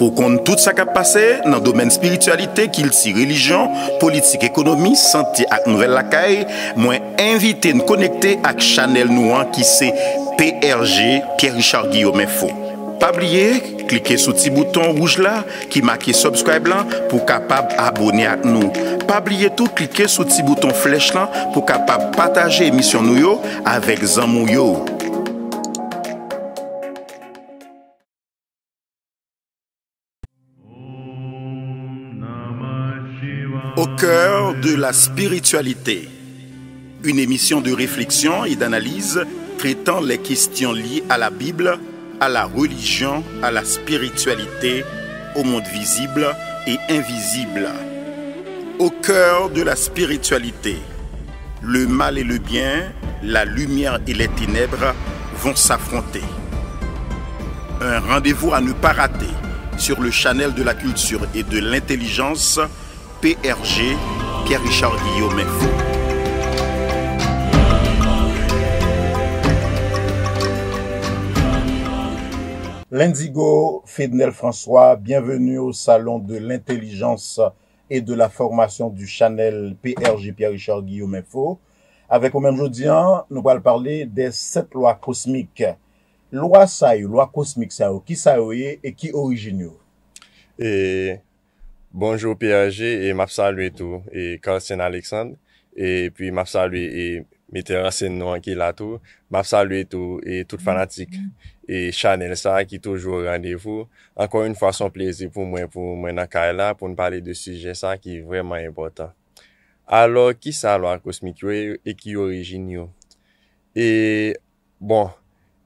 Po kon tout sa kap pase nan domen spiritualite, kilti, religion, politik, ekonomi, santi ak nouvel lakay, mwen invite n konekte ak chanel nou an ki se PRG Pierre Richard Guillaume Fou. Pa blye, klike sou ti bouton rouj la ki maki subscribe la pou kapab abone ak nou. Pa blye tou, klike sou ti bouton flech la pou kapab pataje emisyon nou yo avek zan moun yo. de la spiritualité, une émission de réflexion et d'analyse traitant les questions liées à la Bible, à la religion, à la spiritualité, au monde visible et invisible. Au cœur de la spiritualité, le mal et le bien, la lumière et les ténèbres vont s'affronter. Un rendez-vous à ne pas rater sur le channel de la culture et de l'intelligence PRG Pierre-Richard Guillaume Info. L'indigo Fidnel François, bienvenue au Salon de l'intelligence et de la formation du Chanel PRJ Pierre-Richard Guillaume Info. Avec au même aujourd'hui, hein, nous allons parler des sept lois cosmiques. Loi ça, loi cosmique ça, qui ça et qui origine. Et Bonjou, PRG, e map salwe tou, e Carlsen Alexand, e pi map salwe, e mette rase nou an ki la tou, map salwe tou, e tout fanatik, e Chanel sa ki toujou randevou, ankon yon fwa son pleze pou mwen, pou mwen akay la, pou nou pale de suje sa ki vreman impota. Alo, ki sa lwa kosmik yo, e ki orijin yo? E, bon,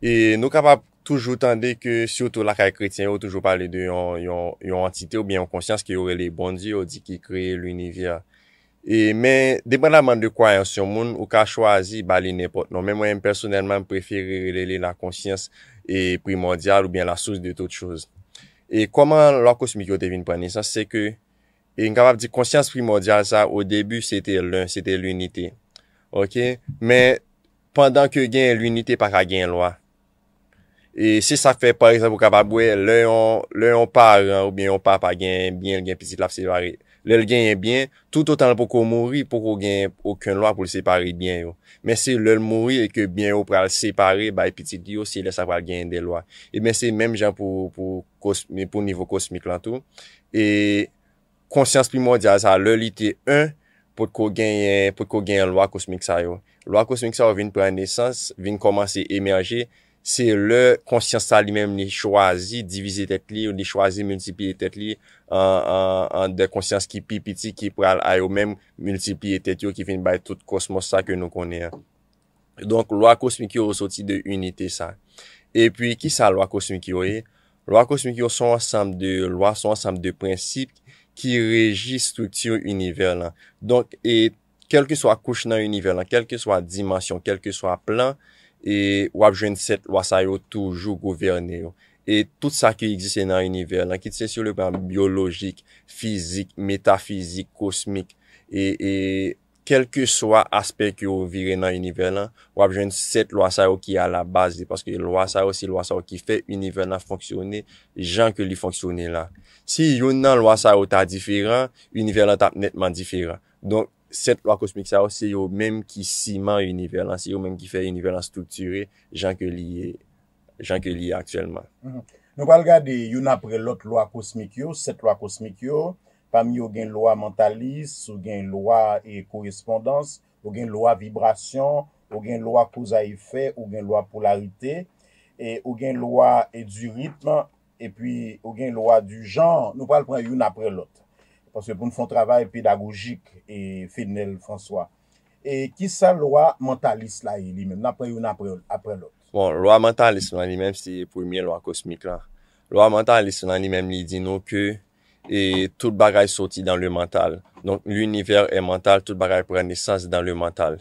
e nou kapap... Toujou tande ke sou tou lakay kretyen ou toujou pale de yon antite ou bien yon konsyans ke yon rele bon di ou di ki kreye l'univya. E men depremanman de kwa yon sou moun ou ka chwazi, bali nepot. Non men mwen personelman preferi rele la konsyans primordial ou bien la souse de tout chouz. E koman lakos mikyo te vin prene sa? Se ke yon kapap di konsyans primordial sa, ou debu se te l'un, se te l'unite. Men pandan ke gen l'unite para gen lwa. E se sa fe par eksempou kapap wè, lè yon par, ou bè yon par pa gen yon piti lap separe. Lè yon gen yon bè, tout an pou kon mouri pou kon gen yon lwa pou separe bè yon. Mè se lè yon mouri e ke bè yon pral separe, bè yon piti diyo si lè sa pral gen yon dè lwa. E mè se mèm jan pou nivou kosmik lantou. E konsyans primordial sa, lè yon ite un pou kon gen yon lwa kosmik sa yo. Lwa kosmik sa yo vin pran nesans, vin komanse emerje. Se lè konsyans sa li mèm li chwazi divize tet li ou li chwazi multiply tet li an de konsyans ki pi piti ki pral a yo mèm multiply tet yo ki fin bay tout kosmos sa ke nou konen. Donk lwa kosmikyo sou ti de unité sa. E pwi ki sa lwa kosmikyo e? Lwa kosmikyo son ansam de lwa, son ansam de prinsip ki rejist struktur univer lan. Donk e kelke so akouche nan univer lan, kelke so akouche nan univer lan, E wap jwen set lwa sa yo toujou gouverne yo. E tout sa ki egzise nan univer lan, ki tse si yo le pran biologik, fizik, metafizik, kosmik. E, e kelke swa aspek yo vire nan univer lan, wap jwen set lwa sa yo ki a la base de. Paske lwa sa yo si lwa sa yo ki fe univer lan fonksyone, jan ke li fonksyone la. Si yo nan lwa sa yo ta diferan, univer lan ta netman diferan. Donk. set lwa kosmik sa yo, se yo menm ki siman univellan, se yo menm ki fè univellan strukture, jankè liye, jankè liye aktyèlman. Nou pal gade yon apre lot lwa kosmik yo, set lwa kosmik yo, pami yo gen lwa mentalis, yo gen lwa e korespondans, yo gen lwa vibrasyon, yo gen lwa kouza e fè, yo gen lwa polarite, yo gen lwa e du ritman, e pi yo gen lwa du jan, nou pal pre yon apre lot. Paske pou m fon travay pedagogik e fennel, François. E kis sa lwa mentalis la li men? Napre yon, napre yon, apre l'ot. Bon, lwa mentalis la li men, si poumye lwa kosmik la. Lwa mentalis la li men, li di nou ke, e tout bagay soti dan le mental. Donk, l'univer e mental, tout bagay pran nesans dan le mental.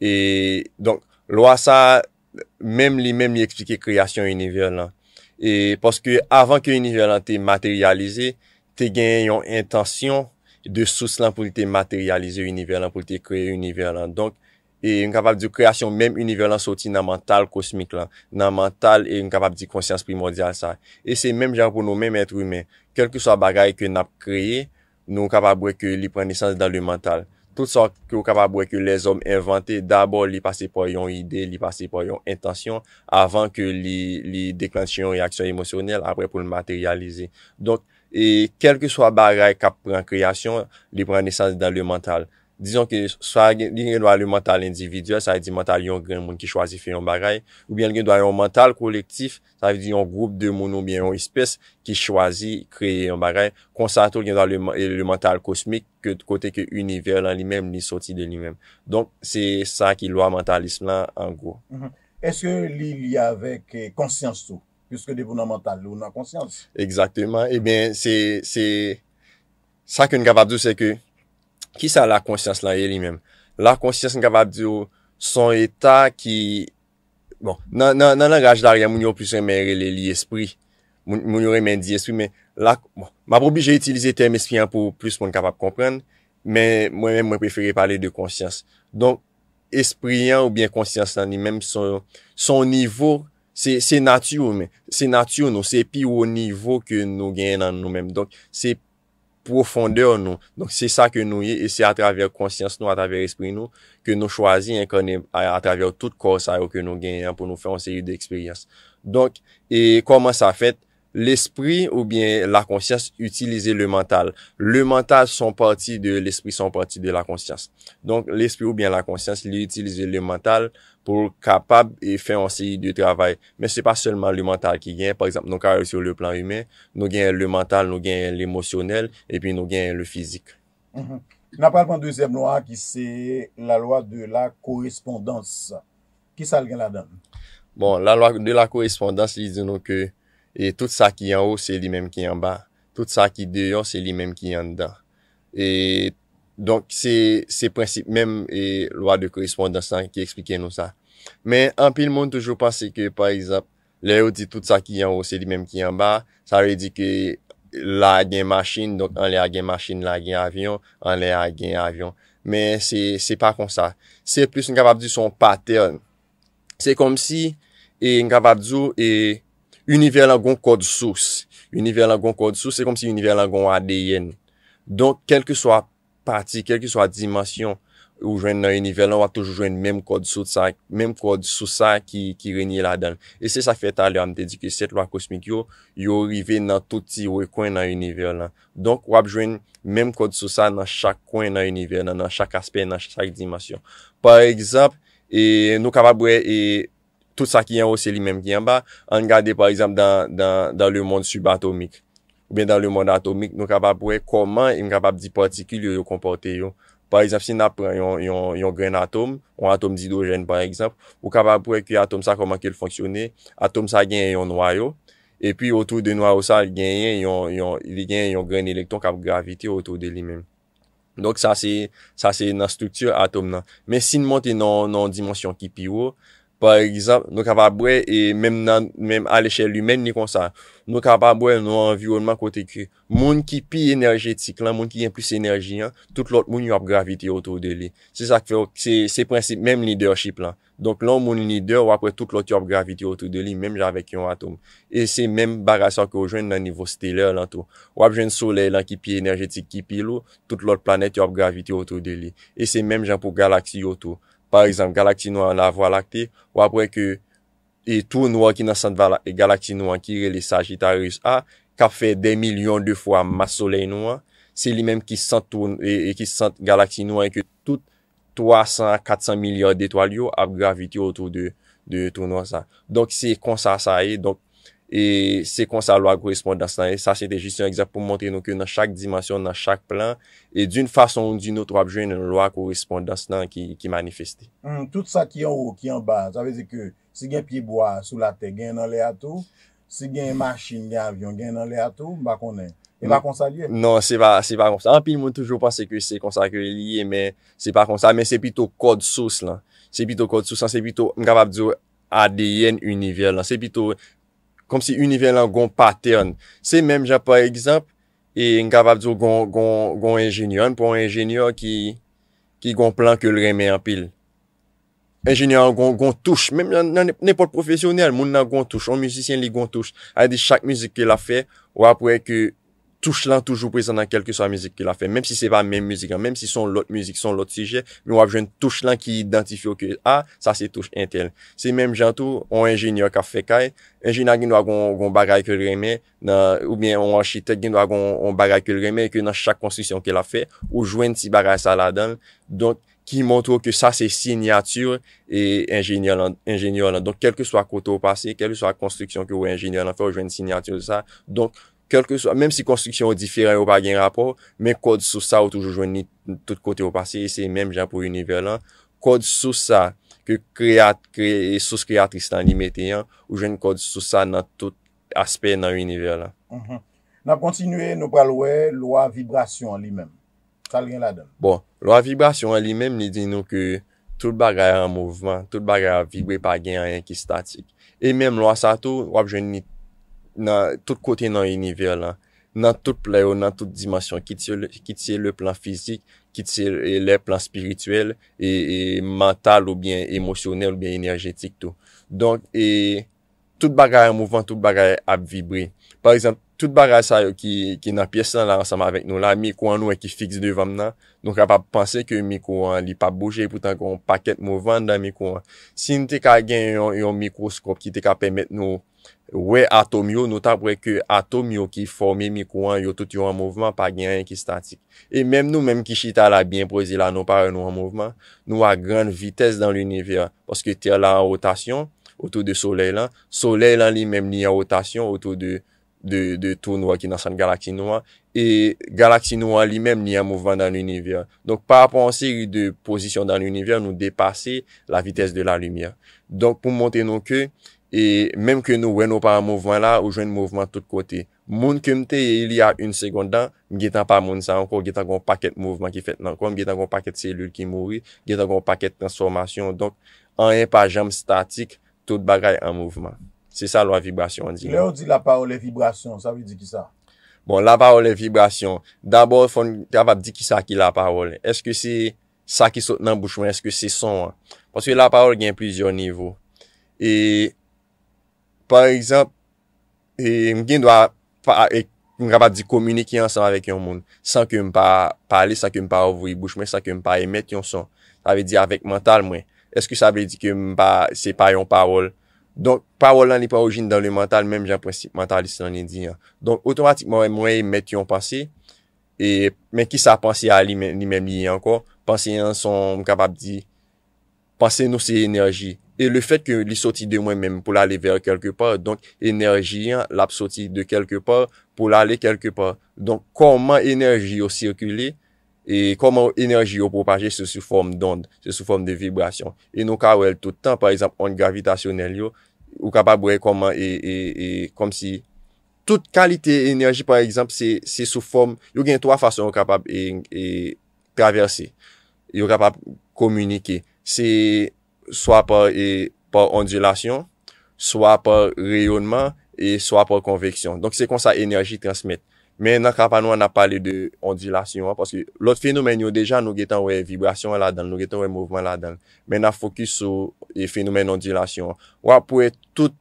E donk, lwa sa, men li men li eksplike kreasyon l'univer lan. E paske avan ke l'univer lan te materialize, te gen yon intensyon de sous lan pou te materialize yon yon yon yon yon yon. Donk, e yon kapab di kreasyon, men yon yon yon yon yon soti nan mental kosmik lan. Nan mental, e yon kapab di konsyans primordial sa. E se menm jan pou nou menm etre yon men. Kelke sa bagay ke nan kreye, nou kapab wek ke li prenesans dan yon mental. Tout sa, yo kapab wek ke le zom inventé, dabor li pase pou yon ide, li pase pou yon intensyon, avan ke li deklansyon reaksyon emosyonel, apre pou yon materialize. Donk, E kel ke swa baray kap pran kreasyon, li pran nesan dan li mental. Dizon ke swa li gen do a li mental individual, sa e di mental yon gen moun ki chwazi fe yon baray, ou bien li gen do a yon mental kolektif, sa e di yon groub de moun ou bien yon espèce ki chwazi kreye yon baray, kon sa to li gen do a li mental kosmik, kote ke univer lan li men, li soti de li men. Don, se sa ki lwa mentalism lan an gwo. Mm-hmm. Eske li li avek konsyansou? Eh, kuske devou nan mental lè ou nan konsyans. Eksaktèman, e bè, sè, sè, sa kè nkavabdou, sè kè, ki sa la konsyans lè yè li mèm? La konsyans nkavabdou, son etat ki, bon, nan, nan, nan, nan, nan, nan raje lè, moun yo pwese mè rè li espri, moun yo rè mè di espri, mè, la, bon, maboubi jè itilize tem espriyan pou pwese moun kapab kompren, mè, mwen mè mwen preferi pale de konsyans. Don, espriyan ou bè konsyans lè ni mèm, son, son nivou, Se natyou men, se natyou nou, se pi ou o nivou ke nou gen nan nou men. Donk, se profondeur nou, donk se sa ke nou ye, se atraver konsyans nou, atraver esprin nou, ke nou chwazi an konen atraver tout korsayou ke nou gen yan pou nou fè an seri de eksperyans. Donk, e koman sa fèt? l'esprit ou bien la konsyans utilize le mental. Le mental son parti de l'esprit, son parti de la konsyans. Donc l'esprit ou bien la konsyans, li utilize le mental pou kapab e fè anseye de travèl. Men se pa sèlman le mental ki gen, par exemple, nou karel sou le plan humè, nou gen le mental, nou gen l'emosyonel, epi nou gen le fizik. N apal pou an deuxième loi ki se la loi de la korespondanse. Ki sa algen la dan? Bon, la loi de la korespondanse li di nou ke Et tout sa ki yon ou, se li menm ki yon ba. Tout sa ki deyon, se li menm ki yon dda. Et donk se prinsip menm e lwa de korespondansan ki eksplike nou sa. Men, anpil moun toujou pa se ke, par exemple, le ou di tout sa ki yon ou, se li menm ki yon ba, sa re di ke la agen maschin, donk anle agen maschin, la agen avyon, anle agen avyon. Men, se pa konsa. Se plus Nkababzou son patern. Se kom si, Nkababzou e... Univer lan gwen kod souse. Univer lan gwen kod souse, se kom si univer lan gwen adeyen. Don, kelke swa pati, kelke swa dimasyon ou jwen nan univer lan, wap touj ou jwen menm kod souse ki reny la dan. E se sa feta li an dedike, set lwa kosmik yo, yo rive nan touti wekwen nan univer lan. Don, wap jwen menm kod souse nan chak kwen nan univer lan, nan chak aspe, nan chak dimasyon. Par egzap, nou kava bwe... tout sa ki yon ou se li menm ki yon ba, an gade par exemple dan le moun subatomik. Ou ben dan le moun atomik, nou kapap pou e koman im kapap di partikil yo yo komporte yo. Par exemple, si nan pran yon gren atom, ou atom didogen par exemple, ou kapap pou e kre atom sa koman ke l fanksyone, atom sa gen yon noyo, e pi otou de noyo sa, gen yon gren elektron kap gravite otou de li menm. Donk sa se nan struktur atom nan. Men si nan monte nan dimensyon ki pi ou, Par egzap, nou ka pa bwe, e menm nan, menm al eshel lumen ni konsan, nou ka pa bwe nou anvironman kote ki, moun ki pi enerjetik lan, moun ki gen plus enerji, tout lot moun yo ap gravite otou de li. Se sa kfe, se prinsip, menm lidership lan. Donk lan moun lidership, wapwe tout lot yo ap gravite otou de li, menm jan vek yon atom. E se menm bagasor ki yo jwen nan nivou steler lan to. Wap jwen sole lan ki pi enerjetik, ki pi lou, tout lot planet yo ap gravite otou de li. E se menm jan pou galaksi yo to. Par exemple, galakti nou an avwa lakti, ou apre ke tou nou an ki nan sante galakti nou an ki rele Sagittarius a, ka fe den milyon de fwa masole nou an, se li menm ki sante galakti nou an ke tout 300-400 milyon detwalyo ap graviti otou de tou nou an sa. Donk se konsa sa e, donk. E se konsa lwa korespondans nan e, sa se te jist an egzap pou mwontre nou ke nan chak dimansyon, nan chak plan, e d'un fason ou d'un nou trwapjwen nan lwa korespondans nan ki manifesti. Hmm, tout sa ki an ou ki an ba, sa vezi ke, si gen pi bo a sou la te gen nan le ato, si gen masin gen avyon gen nan le ato, ba konen, e va konsa liye? Non, se va konsa, an pi moun toujou panse ke se konsa liye, men se pa konsa, men se pito kod sos lan, se pito kod sos lan, se pito mkavap diyo ADN univer lan, se pito... Kom si univellan gon patern. Se menm jan par ekzamp, e Nkavabzo gon enjinyon, pou enjinyon ki gon plan ke l reme apil. Enjinyon gon touche, menm nan nepot profesyonel, moun nan gon touche, an mizisyen li gon touche. A di chak mizik ke la fe, ou apwe ke... touche lan toujou prezant nan kelke sa mizik ki la fe, menm si se pa menm mizik an, menm si son lot mizik, son lot sije, mwen wap jwen touche lan ki identifyo ki a, ah, sa se touche intel. Se menm jan tou, on enjinyon ka fe kaj, enjinyon gen nou agon bagay ke l reme, ou bien on architek gen nou agon bagay ke l reme, ke nan chak konstriksyon ki la fe, ou jwen ti bagay sa la dan, donk ki montre ou ke sa se sinyatur, e enjinyon lan, enjinyon lan, donk kelke swa koto ou pase, kelke swa konstriksyon ki ou enjinyon lan fe, mèm si konstriksyon ou difèren ou pa gen rapor, mè kòd sou sa ou toujou jwen ni tout kote mhm. bon, ou pase, se mèm jèm pou yon nivel an, kòd sou sa, sou skreatris tan li metè an, ou jèm kòd sou sa nan tout aspe nan yon nivel an. Nan kontinue nou pral wè, lwa vibrasyon li mèm, sal gen la den. Bon, lwa vibrasyon li mèm, ni di nou ki, tout bagay an mouvman, tout bagay a vibre pa gen an yon ki statik. E mèm lwa sa tou, wap jwen ni, nan tout kote nan yon nivel la. Nan tout playo, nan tout dimasyon, ki tiye le plan fizik, ki tiye le plan spirituel, e, e mental ou bien emosyonel, ou bien enerjetik to. Donk, e tout bagay a mouvan, tout bagay ap vibri. Par exemple, Tout bagay sa yo ki nan piyesan la ansama vek nou la, mi kouan nou e ki fix devam nan, nou ka pa panse ke mi kouan li pa bouje pou tan kon paket mouvan dan mi kouan. Sin te ka gen yon mikroskop ki te ka pemet nou we atom yo, nou ta pre ke atom yo ki forme mi kouan yo tout yon mouvan pa gen yon ki statik. E menm nou, menm ki chita la, bin prezi la, nou pare nou an mouvan, nou a gran vites dan l'univers. Oske te la an rotasyon, otou de soley lan, soley lan li menm ni an rotasyon otou de de tou noua ki nan san galaksi noua e galaksi noua li menm ni an mouvman dan l'univyon. Donk pa aponsi de posisyon dan l'univyon nou depase la vites de la lumiye. Donk pou monte non nou ke e menm ke nou wè nou pa an mouvman la ou jwen mouvman tout kote. Moun ke mte e li a un sekondan mge tan pa moun sa anko, mge tan kon paket mouvman ki fet nan kon, mge tan kon paket selul ki mouri mge tan kon paket transformasyon donk an e pa jam statik tout bagay an mouvman. Se sa lwa vibrasyon an di la. Le ou di la parol e vibrasyon? Sa vi di ki sa? Bon, la parol e vibrasyon. Dabor, fon grap ap di ki sa ki la parol. Eske se sa ki sot nan bouchman? Eske se son? Ponske la parol gen plizyon nivou. E, par exemple, mgen dwa, grap ap di komuniki ansan avèk yon moun. San ke mpa pale, san ke mpa avou yi bouchman, san ke mpa emet yon son. Avè di avèk mental mwen. Eske sa bi di ki mpa se payon parol Donk, pa wolan li parojin dan li mental, menm jan prinsip mentalistan li diyan. Donk, otomatikman, mwen met yon pansi, men ki sa pansi a li menm li anko, pansi yon son kapab di, pansi nou se enerji. E le fet ke li soti de mwen menm pou la li ver kelke par, donk, enerji yon la soti de kelke par, pou la li kelke par. Donk, koman enerji yo sirkuley, E koman enerji yo propaje se sou form d'onde, se sou form de vibrasyon. E nou ka wèl toutan, par exemple, onde gravitationnel yo, yo kapab wèl koman e, e, e kom si... Tout kalite enerji, par exemple, se sou form... Yo gen 3 fason yo kapab e, traversè, yo kapab komunike. Se soa par ondilasyon, soa par reyonman, e soa par konveksyon. Donk se kon sa enerji transmèt. Men nan kapa nou an ap pale de ondilasyon. Paske lot fenomen yo deja nou getan weye vibrasyon la dan, nou getan weye mouvman la dan. Men nan fokus sou fenomen ondilasyon. Ou apwe tout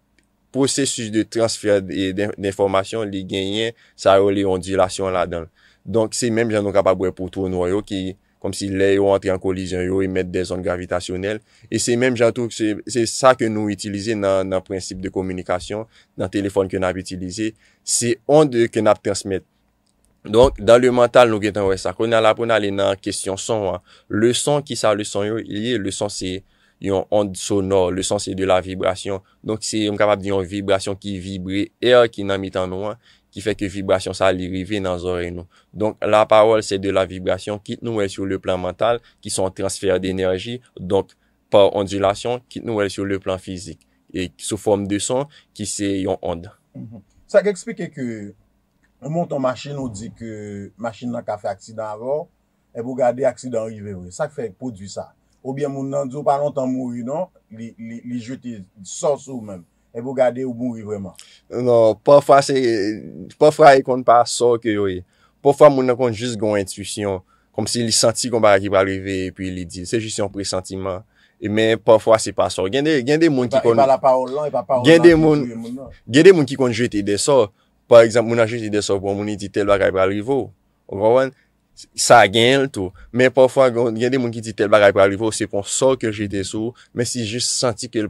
prosesus de transfer de informasyon li genyen, sa yo le ondilasyon la dan. Donk se men jan nou kapa bouye poutou nou yo ki... kom si lè yo antre an kolizyon yo e met de zon gravitationel. E se menm jan touk se sa ke nou itilize nan prinsip de komunikasyon, nan telefon ke nan ap itilize, se onde ke nan ap transmet. Donk, dan le mental nou gen tan wè sa. Kon nan la pou nan alè nan kestyon son, le son ki sa le son yo, il yè le son se yon onde sonor, le son se de la vibrasyon. Donk se yon kapap diyon vibrasyon ki vibre, er ki nan mitan nou an, ki fè ke vibrasyon sa li rive nan zore nou. Donk la parol se de la vibrasyon, kit nou el sou le plan mental, ki son transfer d'enerji, donk pa ondilasyon, kit nou el sou le plan fizik. E sou form de son, ki se yon ond. Mhm. Sa ki ekspike ke, ou moun ton maschine, ou di ke maschine nan ka fè aksidant raw, e vou gade aksidant rive, sa ki fè pou du sa. Ou bien moun nan, zou pa lontan mou yon, li jote sou moun. E vo gade ou bon vi vreman. Non, pafwa se, pafwa e kont pa so ke yo e. Pafwa moun an kont jist goun intwisyon. Kom se li santi kon para ki pralive, e pi li di, se jist yon presantiman. E men, pafwa se pa so. Gen de, gen de moun e ki e kon... E pa la parol lan, e pa parol lan. Gen de moun, gen de moun ki kont jete de so. Par exemple, moun an jete de so, pou moun ni di tel wakay pralivo. Okon? sa gen l to, men pafwa gen de moun ki ti tel bagay pral rive ou, se pon sa ke jete sou, men si jist santi ke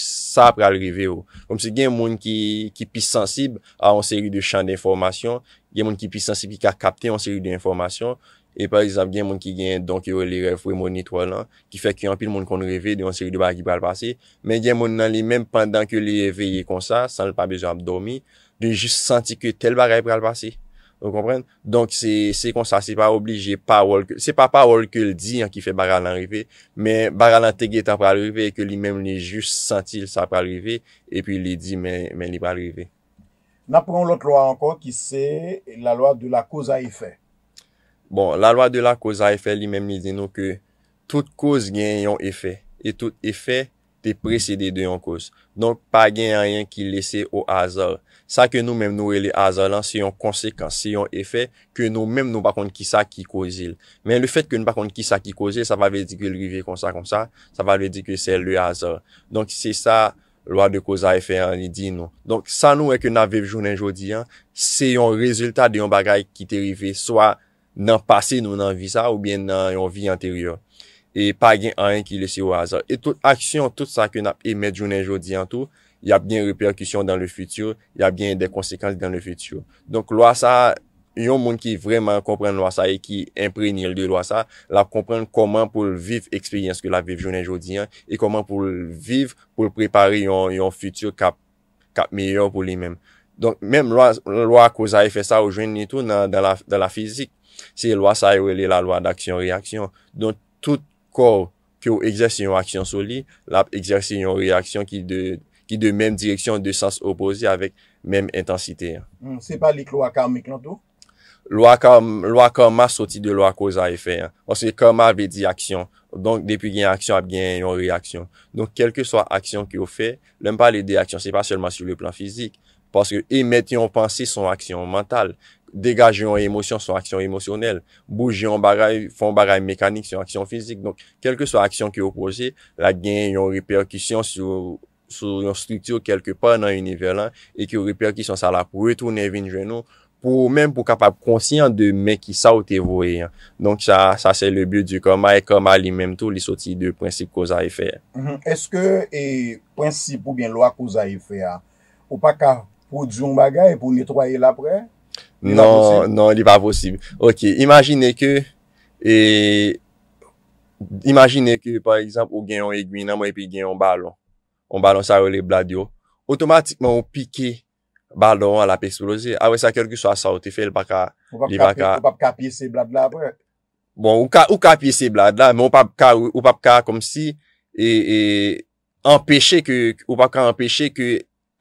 sa pral rive ou, kom se gen moun ki ki pi sensib a on seri de chan de informasyon, gen moun ki pi sensib ki ka kapte on seri de informasyon, e pa yon moun ki gen donke yo le refwe moun nitwalan, ki fek yon pi moun kon rive de on seri de bagay pral pase, men gen moun nan li menm pandan ke li veye konsa, san l pa bezo ap dormi, de jist santi ke tel bagay pral pase. Ou kompren? Donk se kon sa, se pa oblije, se pa pa wol ke li di an ki fe baralan rive, men baralan tege tan pra rive, ke li menm li jous sentil sa pra rive, epi li di men li pra rive. Napron lot lo a ankon ki se la loa de la koza e fe. Bon, la loa de la koza e fe li menm li deno ke tout koz gen yon e fe, et tout e fe. te precede de yon koz. Non pa gen yon yon ki lese o azor. Sa ke nou menm nou e le azor lan, se yon konsekans, se yon efè, ke nou menm nou pa kont ki sa ki kozil. Men le fèt ke nou pa kont ki sa ki kozil, sa pa ve di kwe lrive kon sa kon sa, sa pa ve di kwe se le azor. Donk se sa, lwa de koza efè an yi di nou. Donk sa nou e ke nou avev jounen jodi, se yon rezultat de yon bagay ki te rive, soa nan pase nou nan vi sa, ou bien nan yon vi anteryor. e pa gen an en ki lese yo aza. E tout aksyon, tout sa ke nap emet jounen joudi an tou, yab gen reperkusyon dan le futur, yab gen de konsekans dan le futur. Donk lwa sa, yon moun ki vreman komprende lwa sa e ki imprenye lde lwa sa, la komprende koman pou lviv ekspeyens ke la viv jounen joudi an, e koman pou lviv pou lprepari yon futur kap meyon pou li menm. Donk menm lwa koza e fe sa ou jounen ni tou nan la fizik, se lwa sa e wele la lwa d'aksyon reaksyon. Donk tout kor ki ou exersi yon aksyon soli, lap exersi yon reaksyon ki de menm direksyon de sas opozi avek menm intensite. Hmm, se pali klo akarmik lantou? Lwa korma soti de lwa koza e fe. Ose korma ve di aksyon. Donk depi gen aksyon ap gen yon reaksyon. Donk kelke so aksyon ki ou fe, lem pali di aksyon. Se pali seman sou le plan fizik. Paske emet yon pansi son aksyon mental. degaje yon emosyon sou aksyon emosyonel, bouje yon bagay, foun bagay mekanik sou aksyon fizik. Donk, kelke sou aksyon ki yo pose, la gen yon reperkisyon sou sou yon struktur kelke pan nan yon nive lan e ki yo reperkisyon sa la pou etou nevin jenou pou mèm pou kapap konsyen de mèk ki sa ou te voye. Donk, sa se le but du koma e koma li mèm tou li soti de prinsip koza e fè. Mm-hmm. Eske e prinsip ou bien loa koza e fè a? Ou pa ka pou di yon bagay pou netroye la prej? Non, li pa vosib. Ok, imagine ke, imagine ke, par exemple, ou genyon egwi nan mwen epi genyon balon, ou balon sa ou le blad yo, otomatikman ou pike balon ala pesplose, a ah wè sa kèrkou sa sa ou te fèl baka li baka... Ou pap ka pise blad blab, wè? Bon, ou ka pise blad blab, ou pap ka kom si, e empèche, ou pap ka empèche ke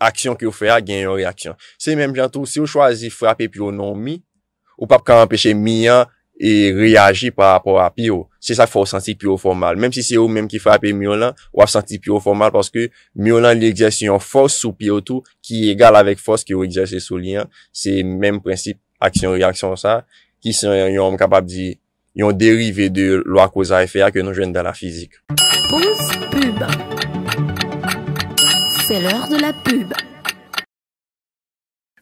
aksyon ki ou fè a gen yon reaksyon. Se menm jan tou, se ou chwazi frapi pi ou non mi, ou pap kan apèche mi an e reagi par rapport a pi ou, se sa fò ou santi pi ou fò mal. Mem si se ou menm ki frapi mi ou lan, ou ap santi pi ou fò mal, paske mi ou lan li egzès yon fòs sou pi ou tou, ki egal avèk fòs ki ou egzès se sou li an, se menm prinsip aksyon reaksyon sa, ki se yon kapap di, yon derive de lwa koza e fè a ke nou jwen dan la fizik. FONS PUBA c'est l'heure de la pub.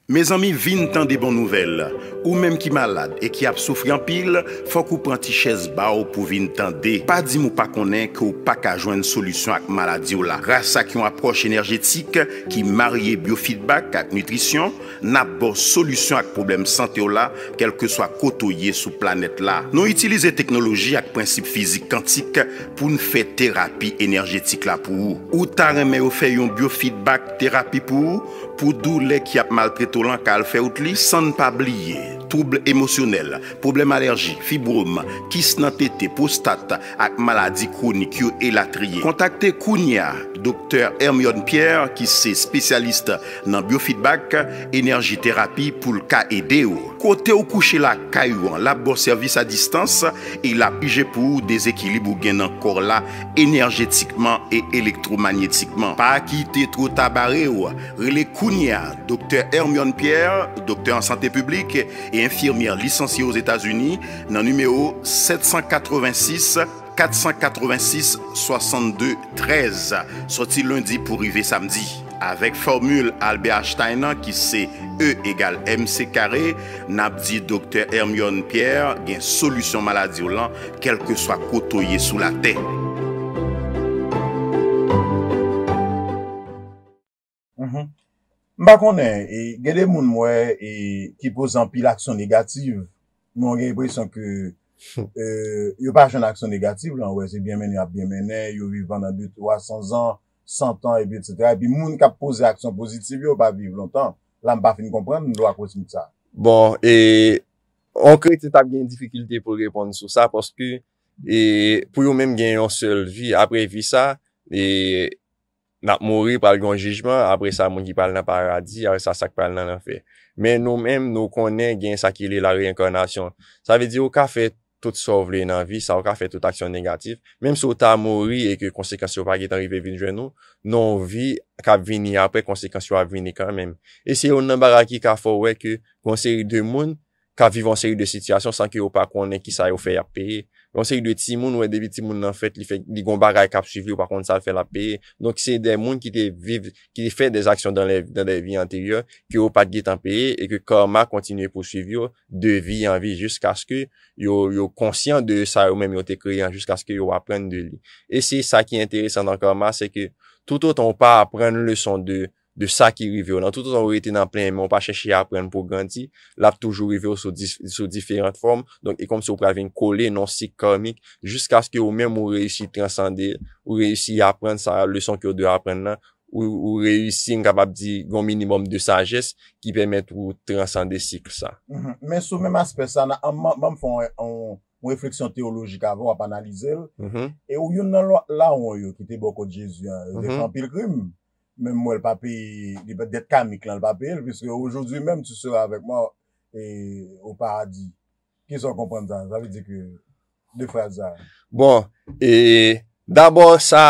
Me zanmi vin tan de bon nouvel, ou menm ki malad e ki ap soufri anpil, fok ou pranti ches ba ou pou vin tan de. Pa di mou pa konen ki ou pa ka jwen solusyon ak maladi ou la. Rasa ki yon aproche enerjetik ki marye biofeedback ak nutrisyon, nap bo solusyon ak problem sante ou la, kelke swa kotoye sou planet la. Non itilize teknologi ak prinsip fizik kantik pou nou fe terapi enerjetik la pou ou. Ou ta reme ou fe yon biofeedback terapi pou ou, Pou dou lek yap malpreto lankal feout li, san pa blye, trouble emosyonel, problem alerji, fibrom, kis nan tete, postat, ak maladi kronik yo elatriye. Kontakte Kounia, doktèr Hermione Pierre, ki se spesyaliste nan biofeedback, enerjiterapi pou lka e deyo. Kote ou kouche la, ka yon labo servis a distanse, e la pije pou ou dezekilib ou gen an kor la enerjetikman e elektromagnetikman. Pa ki te trotabare ou, rele kounia, dokte Hermione Pierre, dokte en sante publik, e infirmier lisansye ou Etats-Unis, nan numeo 786. 486-62-13, sorti lundi pou rive samdi, avek formule Albert Einsteinan ki se E egal MC kare, nabdi Dr. Hermione Pierre gen solusyon maladi ou lan kel ke swa kotoye sou la te. Mm-hmm. Mbakonè, e, gede moun mwen e, ki posan pi lakson negatif, mwen gen yoy son ke Hmm. Euh, yo pa chan aksyon negatif lan, wè se bienmeni ap bienmeni, yo viv vana de 300 an, 100 an, et bè, etc. Pi moun kap pose aksyon pozitiv yo, pa viv lontan, la m pa fin kompran, m lou ak wòs mi tsa. Bon, e, an kre te tap gen difficulte pou repond sou sa, poske, e, pou yo menm gen yon sel vi, apre vi sa, e, nap mori pal gon jejman, apre sa moun ki pal nan paradis, awe sa sak pal nan anfe. Men nou menm nou konen gen sakile la reinkarnasyon. Sa ve di yo ka fet tout sa ou vle nan vi, sa ou ka fe tout aksyon negatif. Mem sou ta a mori e konsekansyo pa ki tanrive vinjwen nou, nan vi, ka vini apre, konsekansyo a vini kanmem. E se yon nanbara ki ka fowe, ki yon seri de moun, ka vivon seri de sityasyon, san ki ou pa konen ki sa ou fe ap peye. Yon se yon de ti moun ou e debi ti moun nan fèt li gon bagay kap suvi ou pa kont sa fè la peye. Donk se yon de moun ki te vive, ki te fè des aksyon dan le vi anteriyon ki ou pat git an peye e ki korma kontinye pou suvi ou de vi an vi jousk aske yon konsyen de sa ou menm yote kriyan jousk aske yon apren de li. E se sa ki enteresan nan korma se ke toutou ton pa apren le son de ou. de sa ki revyo nan. Tout an ou reyte nan plemen, ou pa chèche apren pou ganti, la pou toujou revyo sou diferente form, donk e kom se ou prave yon kole, yon sik karmik, jisk aske ou men mou reyoushi transcende, ou reyoushi apren sa le son ki ou de apren nan, ou reyoushi yon kapap di, yon minimum de sagesse, ki pèmèt ou transcende sik sa. Men mm-hmm. sou men mas pe sa, nan mèm eh, fòn yon refleksyon teologik avon, ap analize mm-hmm. l, e ou yon nan la ou yon, ki te boko djez yon defan pilgrim, Mèm mwen l papil, dèk kamik lan l papil, piske oujoudwi mèm tu sè avèk mò, au paradis. Ki sò komprendan, javè di kè, lè fèl sa. Bon, e, d'abord sa,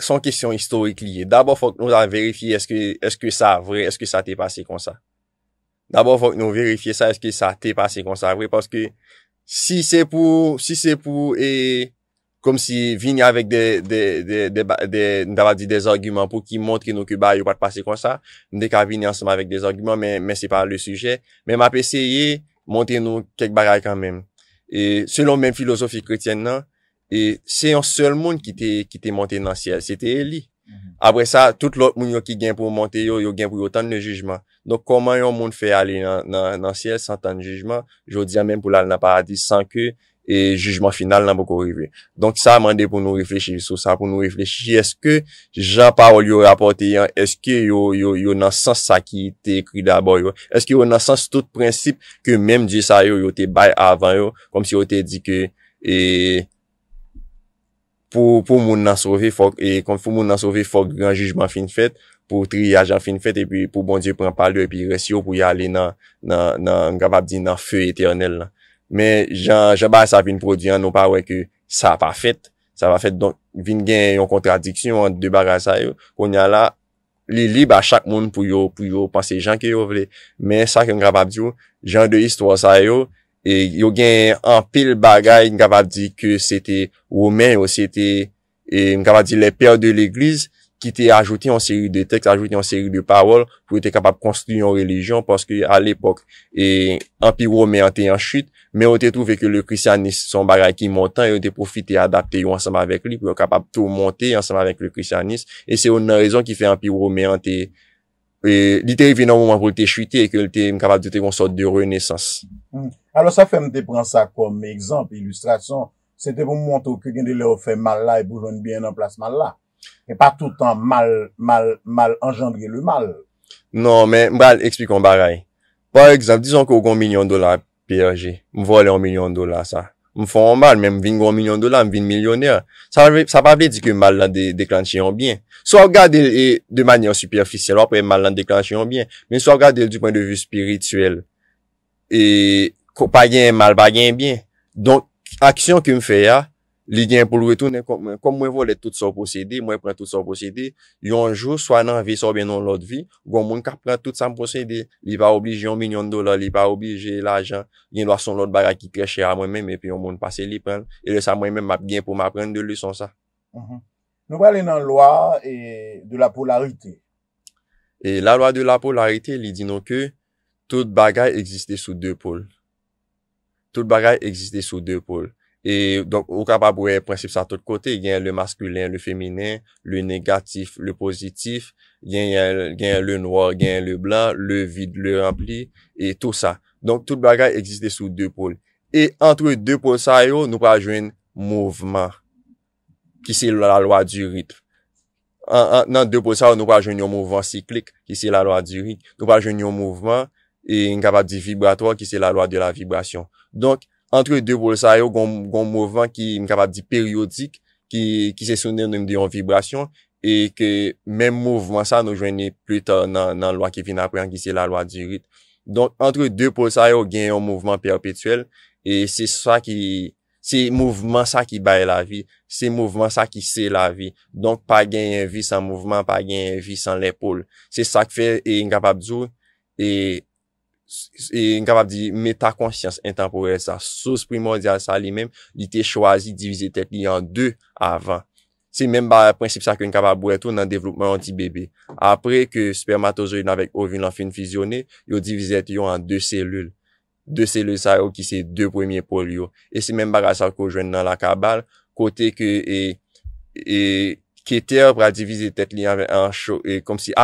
son kèsyon istorik liye, d'abord fòk nou zan verifi, eske sa vre, eske sa te pase kon sa. D'abord fòk nou verifi sa, eske sa te pase kon sa vre, paske si se pou, si se pou, e, konm si vine avèk de, de, de, de, de, de, n'da va di des argüman pou ki montre nou ki bay ou pat passe kon sa, n'de ka vine ansèm avèk des argüman, men se pa le sujet, men map ese ye, monte nou kek bagay kanmèm. E, selon men filosofi kretyen nan, e, se yon seul moun ki te, ki te monte nan ciel, se te eli. Mm-hmm. Apre sa, tout lòt moun yo ki gen pou monte yo, yo gen pou yo tan de nè jujman. Donk, koman yon moun fe ale nan ciel san tan de jujman, jò diya men pou lal nan paradis, san ke, e jujman final nan pou kou revle. Donk sa mande pou nou refleche sou sa, pou nou refleche si eske jan parol yo rapote yan, eske yo nan sens sa ki te ekri dabor yo, eske yo nan sens tout prinsip ke menm di sa yo yo te bay avan yo, kom si yo te di ke, e pou moun nan sove fok, e kom pou moun nan sove fok gran jujman fin fet, pou tri ajan fin fet, epi pou bon diyo pran pal yo, epi res yo pou yi ale nan, nan nga bab di nan fe eternel nan. Men jan non je bay sa pin prodiyan nou pa weke sa pa fet. Sa pa fet donk vin gen yon kontradiksyon an de bagay sa yo. Kon yon la li liba chak moun pou yo panse jan ke yo vle. Men sa ke mkrapap di yo jan de istwa sa yo. Yo gen an pil bagay mkrapap di ke se te oumen ou se te mkrapap di le per de l'eglize. ki hmm. te ajouti an seri de tekst, ajouti an seri de parol, pou te kapab konstruyon relijyon, paske al epok, epi roume an te yon chute, men ou te trouve ke le krisyanist son bagay ki montan, e ou te profite adapte yon ansama vek li, pou yon kapab tou monten ansama vek le krisyanist, e se yon nan rezon ki fe epi roume an te, li te venan moun an pou te chute, e ke yon te kapab de te yon sort de renesans. Alo sa fèm te pran sa kom exemple, ilustrasyon, se te pou mwanto ki gen de le ou fè mal la, e pou joun bien an plas mal la, E pa tout an mal, mal, mal, enjambye le mal. Non, men, mbal, eksplikon baray. Par exemple, dison kon kon milyon dolar PRG. Mvole kon milyon dolar sa. Mfon mal, men mvin kon milyon dolar, mvin milyoner. Sa pa vle di ke mbal la deklanche yon bien. So ap gade, de manyon superficiel, wapwe mbal la deklanche yon bien. Men so ap gade, du pon de vu spirituel. E, ko pagyen mal, bagyen bien. Don, aksyon ke mfe ya... Li gen pou lwetounen, kom mwen vole tout sa posede, mwen pren tout sa posede, yon jou, swa nan vi sou ben non lout vi, gwen moun ka pren tout sa posede. Li va oblije yon minyon dola, li va oblije l ajan, gen lwa son lout bagay ki preche a mwen men, epi yon moun pase li pren, e le sa mwen men map gen pou mwen pren de lout son sa. Mhm. Nou wale nan lwa de la polarite. E la lwa de la polarite li dino ke, tout bagay eksiste sou de poule. Tout bagay eksiste sou de poule. E, donk, ou kapap ou e prensip sa tout kote, gen le maskulen, le feminen, le negatif, le pozitif, gen le noir, gen le blanc, le vide, le rempli, et tout sa. Donk, tout bagay eksiste sou de poule. Et entre de poule sa yo, nou pa jwen mouvman, ki se la loa di rit. Nan de poule sa yo, nou pa jwen yon mouvman siklik, ki se la loa di rit. Nou pa jwen yon mouvman, e yon kapap di vibratwa, ki se la loa di la vibrasyon. Donk, Antre de pou sa yo, goun mouvman ki m kapap di peryotik, ki se sounen nou m diyon vibrasyon, e ke men mouvman sa nou jwene pli ton nan lwa ki fin apren ki se la lwa di rit. Donk, antre de pou sa yo, gen yon mouvman perpetuel, e se sa ki, se mouvman sa ki baye la vi, se mouvman sa ki se la vi. Donk, pa gen yon vi san mouvman, pa gen yon vi san l'epol. Se sa ki fe, e m kapap diyon, e... E yon e, kapap di meta konsyans intemporel sa. Sous primordial sa li menm, li te chwazi divize tet li an 2 avan. Se menm ba prinsip sa ke yon kapap bou retoun nan devloupman anti-bebe. Apre ke spermatozoid nan vek ovilan finfizyonen, yon divize te yon an 2 selul. 2 selul sa yo ki se 2 premye pol yo. E se menm ba gasal ko jwen nan la kabal, kote ke e, e, ete apre divize tet li an chokman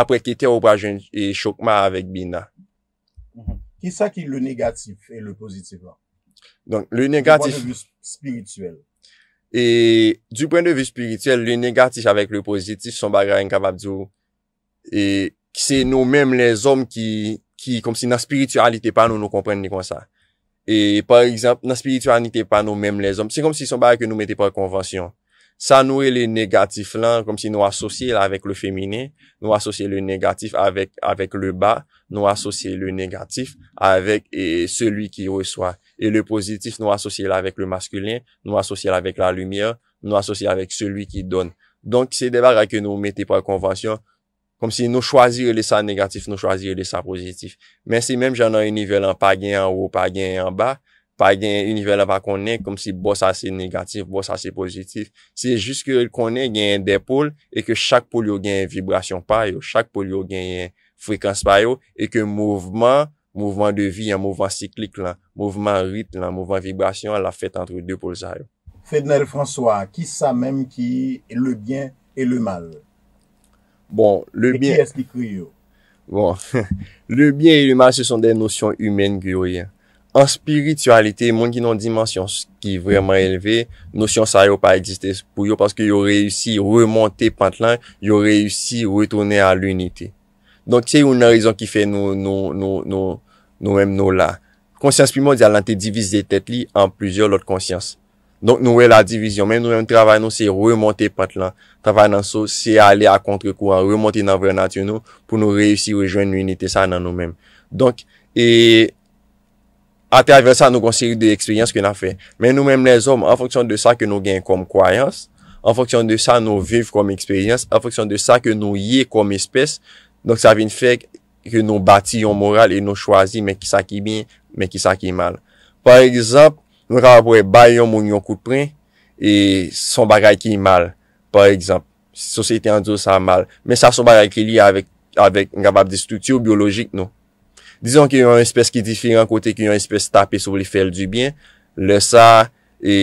avik bina. Mhm. Ki sa ki le negatif e le pozitif a? Donk, le negatif... Du point de vue spirituel. E du point de vue spirituel, le negatif avek le pozitif son bagra enkababdou. E se nou menm le zom ki kom si nan spiritualite pa nou nou komprenne kon sa. E par exemple, nan spiritualite pa nou menm le zom, se kom si son bagra ke nou mette pa konvansyon. Sa nou e le negatif lan, kom si nou asosye la vek le femine, nou asosye le negatif avèk le ba, nou asosye le negatif avèk e selwi ki wè swa. E le pozitif nou asosye la vek le maskulien, nou asosye la vek la lumiè, nou asosye la vek selwi ki don. Donk se deba rè ke nou mette prè konvansyon, kom si nou chwazir le sa negatif, nou chwazir le sa pozitif. Men se menm jan an e nivel an pagyen an wò, pagyen an ba. pa gen yon nivella pa konen kom si bosa se negatif, bosa se pozitif. Se jist ke konen gen yon depol, e ke chak pol yo gen yon vibrasyon pa yo, chak pol yo gen yon frekans pa yo, e ke mouvman, mouvman de vi, mouvman siklik lan, mouvman rit lan, mouvman vibrasyon, la fet entre de pol za yo. Fedner François, ki sa menm ki le bien et le mal? Bon, le bien... E ki esplikri yo? Bon, le bien et le mal se son den notyon humen ki yo yon. An spiritualite, moun ki nan dimansyon ki vreman eleve, nosyon sa yo pa egzistese pou yo paske yo reysi remonte pant lan, yo reysi retorne a l'unite. Donk se yo nan rezon ki fe nou men nou la. Konsyans pimo di alante divise de tet li an plusieurs lot konsyans. Donk nou we la divisyon men, nou men travay nou se remonte pant lan. Travay nan sou se ale a kontre kou a remonte nan vre natyon nou pou nou reysi rejwen l'unite sa nan nou men. Donk Attaver sa nou konseri de eksperyans ke na fe. Men nou menm les om, an foksyon de sa ke nou gen kom kwayans, an foksyon de sa nou viv kom eksperyans, an foksyon de sa ke nou ye kom espes, donk sa vin fek ke nou bati yon moral e nou chwazi men ki sa ki bin, men ki sa ki mal. Par ekzamp, nou kapapwe bayon moun yon koupren e son bagay ki mal, par ekzamp. Se sosyete an zo sa mal, men sa son bagay ki li avèk nga bab de struktur biologik nou. Dison ki yon espès ki diferant kote ki yon espès tape sou li fèl du bin, le sa e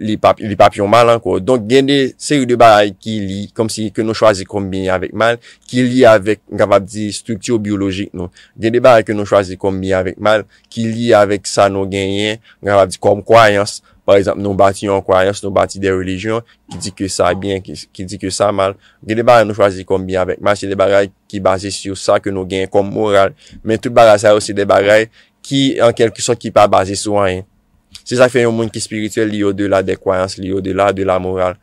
li papyon mal anko. Donk gen de seri de baray ki li, kom si ke nou chwazi konbini avèk mal, ki li avèk, nga bab di, struktio biologik nou. Gen de baray ke nou chwazi konbini avèk mal, ki li avèk sa nou genyen, nga bab di, konb kwayans nou. Par exemple, nou bati yon kwayans, nou bati de relijyon, ki di ke sa bien, ki di ke sa mal. De de baray nou chwazi konm bien avèk. Mè, se de baray ki base sou sa, ke nou gen konm moral. Mè, tout baray sa yo, se de baray, ki an kelkousan ki pa base sou an. Se sa fè yon moun ki spirituel, li yo de la de kwayans, li yo de la de la moral.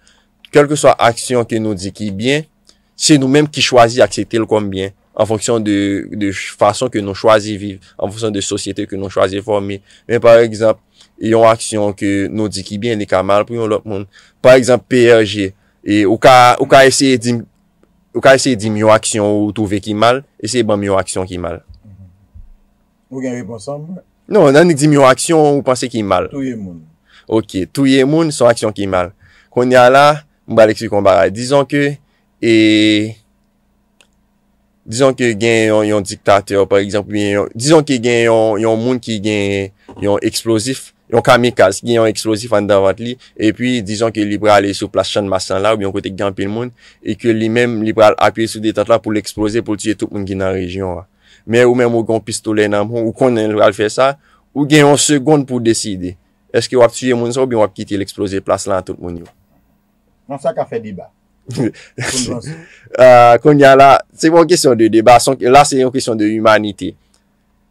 Kelkousan aksyon ke nou di ki bien, se nou mèm ki chwazi akseptel konm bien, an fonksyon de fason ke nou chwazi viv, an fonksyon de sosyete ke nou chwazi formi. Mè, par exemple, e yon aksyon ke nou di ki byen li ka mal pou yon lop moun. Par exemple, PRG. E, ou ka eseye di myo aksyon ou touve ki mal, eseye ban myo aksyon ki mal. Mhm. Ou gen veponsan mwen? Non, nan di myo aksyon ou panse ki mal. Touye moun. Ok, touye moun son aksyon ki mal. Kon ya la, mou balek se kon baray. Dizan e, ke gen yon diktatèr, par exemple, dizan ke gen yon moun ki gen yon eksplosif, Yon kamikaz, gen yon eksplosif an davat li, e pwi, dizon ke libra alè sou plas chan masan la, ou bi yon kote gampil moun, e ke li mèm libra al apil sou detat la pou l'eksplose, pou l'tuye tout moun gen nan rejyon wa. Mè ou mèm ou gen pistole nan moun, ou kon yon libra al fè sa, ou gen yon segonde pou deside, eske wap tuye moun sa ou bi wap kitil eksplose plas la an tout moun yo. Nan sa ka fè debat. Kon gen la, se bon kisyon de debat, la se yon kisyon de humanite.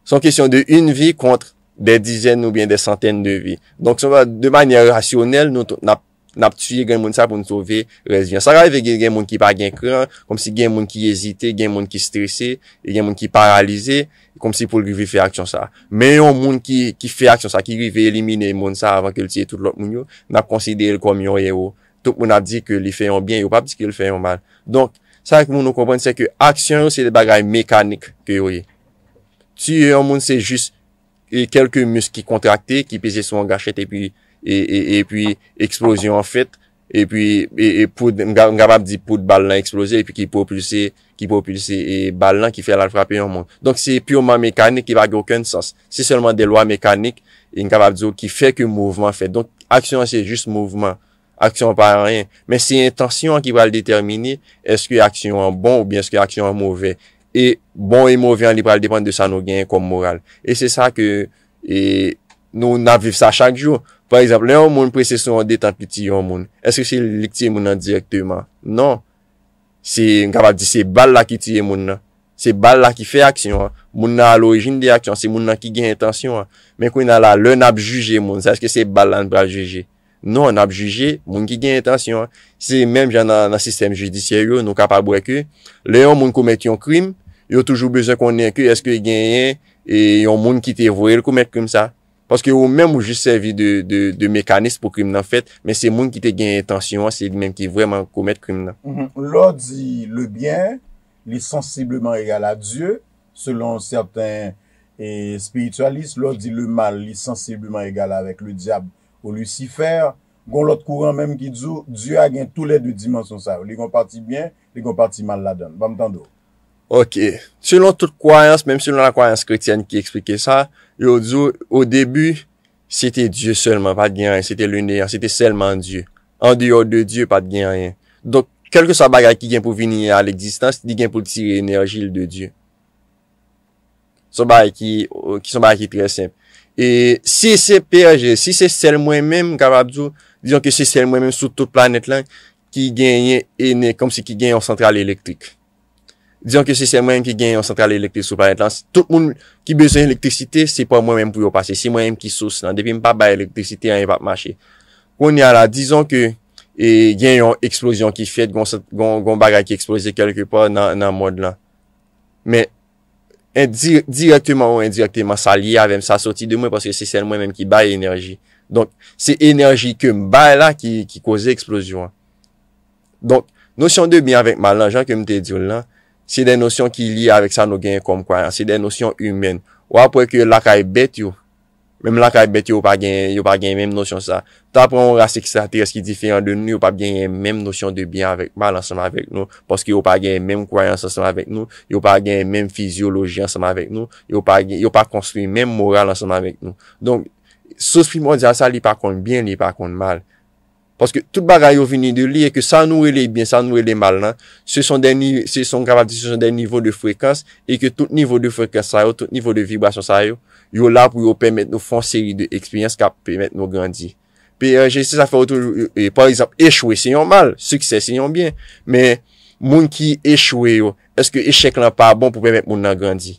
Se yon kisyon de yon vi kontre de dizen ou bien de santen de vi. Donk son va, de manye rasyonel, nou nap tuye gen moun sa pou nou tove rezvian. Sa raje ve gen moun ki pa gen kren, kom si gen moun ki ezite, gen moun ki stresse, gen moun ki paralize, kom si pou l givye fe aksyon sa. Men yon moun ki fe aksyon sa, ki givye elimine moun sa avan ke l tiye tout l ot moun yo, nap konsideye l kom yon yo. Tok moun ap di ke li feyon bien yo, pa ptis ke li feyon man. Donk, sa raje moun nou kompwenn se ke aksyon yo se de bagay mekanik ke yo ye. Tuye yon moun se jist e kelke musk ki kontrakte, ki pise sou an gachet e pi eksplosyon an fèt, e pi mga bab di pout balan eksplose, e pi ki populse balan ki fè la frape yon moun. Donk se pyouman mekanik ki wak yo ken sas. Se selman de lwa mekanik, mga bab di wak ki fè ki mouvman fèt. Donk aksyon se jist mouvman, aksyon pa rè. Men se yon tansyon ki wak l détermini, eske aksyon an bon ou bien eske aksyon an mouvè. E bon e mou vi an lipral depan de sa nou genye kom moral. E se sa ke e, nou nan viv sa chak jou. Par exemple, le yon moun prese son detan pou ti yon moun. Eske se li ti yon moun nan direkteman? Non. Se mkapa di se bal la ki ti yon moun nan. Se bal la ki fe aksyon. Moun nan al orijin de aksyon. Se moun nan ki genye intasyon. Men kwen ala, le nan ap juje moun. Se eske se bal la an bra juje. Non, nan ap juje, moun ki genye intasyon. Se menm jan nan sistem judisyeryo, nou kapa bweke. Le yon moun koumet yon krim. yo toujou bezen konnen ke eske genyen e yon moun ki te vwèl koumet koum sa. Paske yo mèm ou jist servi de mekanist pou koum nan fèt, men se moun ki te genyen tansyon, se yon mèm ki vwèm koumet koum nan. Lò di le byen, li sensibleman egal a Diyo, selon certain spiritualist, lò di le mal, li sensibleman egal a vek le diab ou Lucifer, gon lot kouran mèm ki Diyo, Diyo a gen tout lè de dimensyon sa. Li kon parti byen, li kon parti mal la don. Vam tando. Ok, selon tout kwayans, menm selon la kwayans kriksyani ki eksplike sa, yo dzo, ou debu, se te Dio selman, pa te genyen, se te lunen, se te selman Dio. An diyo de Dio, pa te genyen. Don, kelke sa bagay ki gen pou vini an l'eksistans, di gen pou ti re enerji l de Dio. So bagay ki, ki son bagay ki tre semp. E, se se peje, se se selmwen menm, ka wap dzo, diyon ke se selmwen menm sou tout planet lan, ki genyen ene, kom se ki genyen yon santral elektrik. Dizyon ke se se mwen ki gen yon sentral elektri sou planetans. Tout moun ki besen elektrisite, se pa mwen mwen pou yo pase. Se mwen mwen ki souse nan. Depi mwen pa bay elektrisite, mwen mwen pa mache. Kon yon la, dizyon ke e, gen yon eksplosyon ki fèt, gon bagay ki eksplose kelke pa nan mod lan. Men, indirektman ou indirektman, sa liye avèm sa soti de mwen, paske se se mwen mwen mwen ki bay enerji. Donk, se enerji ke m bay la ki kose eksplosyon. Donk, nosyon de mi avèk ma lan, jan ke m te diyon lan, Se den nosyon ki li avèk sa nou genye kom kwayans, se den nosyon ymen. Ou apwe ke lakay bet yo, mem lakay bet yo yo pa genye, yo pa genye menm nosyon sa. Ta pran ou rasek satir eski diferan de nou, yo pa genye menm nosyon de byan avèk mal anseman avèk nou. Poske yo pa genye menm kwayans anseman avèk nou, yo pa genye menm fizyologi anseman avèk nou. Yo pa konstruye menm moral anseman avèk nou. Don, sou spi moun diya sa li pa konj bien, li pa konj mal. Paske tout bagay yo vini de li e ke sa nou e le bin, sa nou e le mal nan, se son kapati, se son den nivou de frekans, e ke tout nivou de frekans sa yo, tout nivou de vibrasyon sa yo, yo la pou yo pèmèt nou fon seri de eksperyans ka pèmèt nou gandhi. Pe, jè se sa fè ou tou, par exemple, echouè se yon mal, suksè se yon bin, men moun ki echouè yo, eske echèk lan pa bon pou pèmèt moun nan gandhi.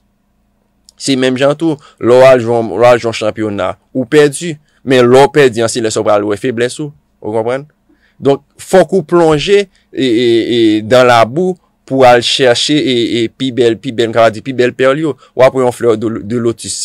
Se menm jan tou, lò ajon champion nan, ou pèdi, men lò pèdi ansi lè so pral wè feble sou. ou kompren? Donk fok ou plonje e dan la bou pou al chershe e pi bel perlyo wapwe yon fleur de lotus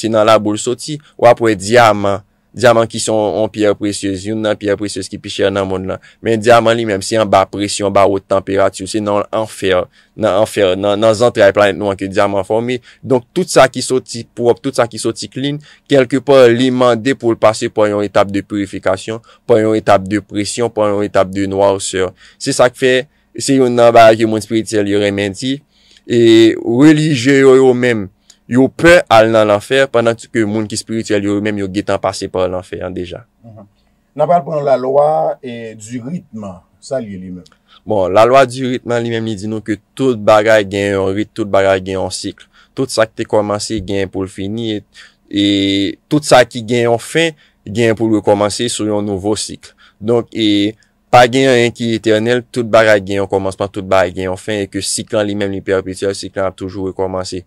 wapwe diaman Diamant ki son on pier presyez, yon nan pier presyez ki pichè nan moun nan. Men diamant li menm si an ba presyon, ba wot temperatur, se nan anfer, nan anfer, nan zantre a planet nou anke diamant formi. Donk tout sa ki soti prop, tout sa ki soti klin, kelke pa li mande pou l'pase po yon etap de purifikasyon, po yon etap de presyon, po yon etap de noirseur. Se sa kfe, se yon nan ba yon moun spiritel yon rementi, e religye yo yo menm. yo pe al nan l'anfer, pandan ti ke moun ki spiritual, yo menm yo getan pase pa l'anfer an dejan. Mhm. Nan pal pon la loa e du ritman, sa liye li menm? Bon, la loa du ritman li menm li di nou ke tout bagay gen yon rit, tout bagay gen yon sikl, tout sa ki te komanse gen yon pou l'finit, et tout sa ki gen yon fin, gen yon pou l'komanse sou yon nouvo sikl. Donk, et Pa gen yon yon ki eternel, tout bagay gen yon komansman, tout bagay gen yon fen, e ke si klan li men li perpityal, si klan ap toujou re komanse.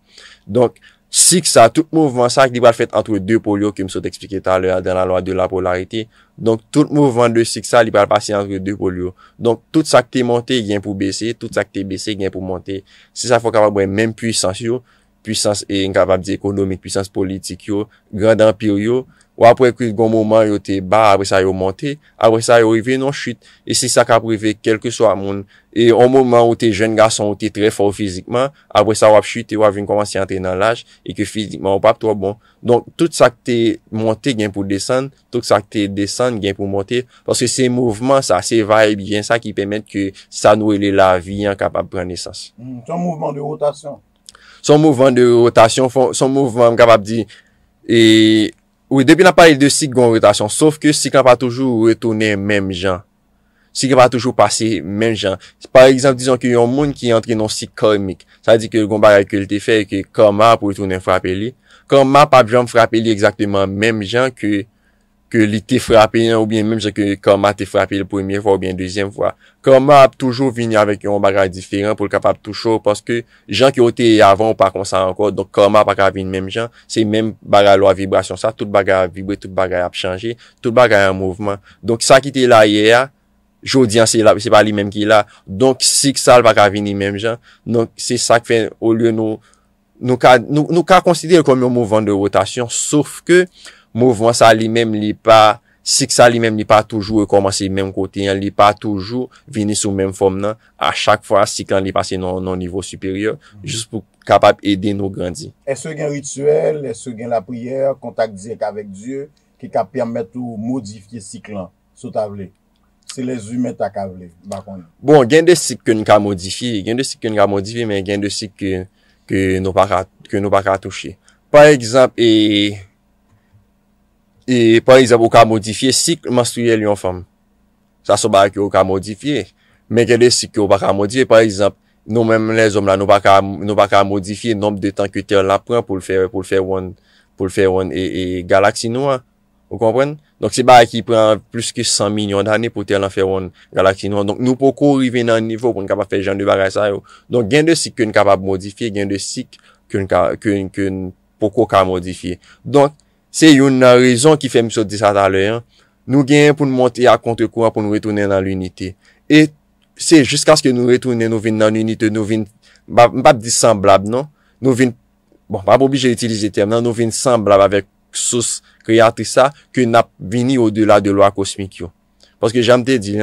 Donk, si k sa, tout mouvvan sa, li pral fèt antwe de polio, ki m sou te eksplike taler, den la loy de la polarite. Donk, tout mouvvan de si k sa, li pral fèt antwe de polio. Donk, tout sa ki te monte, gen pou bese, tout sa ki te bese, gen pou monte. Se sa fò kapabwen menm puy sensyo, pwisans ekonomik, pwisans politik yo, gran d'ampiry yo, wapre kou yon mouman yo te ba, apre sa yo monte, apre sa yo revi non chute, e se sa ka previ kelke so a moun, e yon mouman ou te jen gason ou te tre faw fizikman, apre sa wap chute, wap vin komanse yon tre nan laj, e ke fizikman wap ap to bon. Donk tout sa ki te monte gen pou desan, tout sa ki te desan gen pou monte, parce se mouman sa, se va e bien sa, ki pwis sa ki pwis sa ki pwis sa ki pwis sa ki pwis sa ki pwis sa ki pwis sa ki pwis sa ki pwis sa ki p Son mouvman de rotasyon, son mouvman m kapap di, e, ouy, depi nan pale de sik gon rotasyon, sauf ke sik lan pa toujou retounen menm jan. Sik lan pa toujou pase menm jan. Par exemple, dijan ki yon moun ki antre non sik karmik, sa di ke gomba yon kulti fè, ke kama pou retounen frape li, kama pa jom frape li ekzakteman menm jan, ke... ke li te frapen ou bien mèm zè ke Korma te frapen le premier fwa ou bien le deuxième fwa. Korma ap toujou vini avèk yon bagay diferent pou l kapap toujou, paske jan ki ote avon ou pa konsan anko, donk Korma baka vini mèm jan, se mèm bagay lwa vibrasyon sa, tout bagay ap vibre, tout bagay ap chanje, tout bagay an mouvman. Donk sa ki te la ye a, jodi an se pali mèm ki la, donk si ksal baka vini mèm jan, donk se sa kwen ou lè nou, nou ka konsidere komyon mouvman de rotasyon, souf ke, Mouvman sa li mèm li pa, sik sa li mèm li pa toujou e komanse li mèm kote, li pa toujou vini sou mèm fòm nan. A chak fwa sik lan li pase nan nivou supèryor jous pou kapap ede nou grandi. E sou gen rituel, e sou gen la prièr, kontak dièk avèk Diyo ki ka pèrmèt ou modifiye sik lan sou tablè. Se le zume ta kablè, bakon nan. Bon, gen de sik ke nou ka modifi, gen de sik ke nou ka modifi, men gen de sik ke nou pa ka touche. Par exemple, e... E, par exemple, ou ka modifiye sikl menstruel yon fam. Sa sou ba ki ou ka modifiye. Men ke de sikl ou pa ka modifiye. Par exemple, nou menm le zom la nou pa ka modifiye noum de tan ki te la pran pou l'fe wan. Pou l'fe wan. E, galaksinwa. Ou kompren? Donk se ba ki pran plus ki 100 milyon d'ane pou te la fe wan galaksinwa. Donk nou poko riven nan nivou pou n'kapa fe jan de bagay sa yo. Donk gen de sikl ki n'kapa modifiye. Gen de sikl ki n'poko ka modifiye. Donk. Se yon nan rezon ki fèm sou disa talè, nou gen pou nou montè a kontre kouan pou nou retounè nan l'unite. E se jiskas ke nou retounè nou vin nan l'unite, nou vin, mbap di san blab nan, nou vin, bon mbap obi jè itilize term nan, nou vin san blab avèk sous kreatisa ke nap vini ou delà de lwa kosmik yo. Paske janm te di,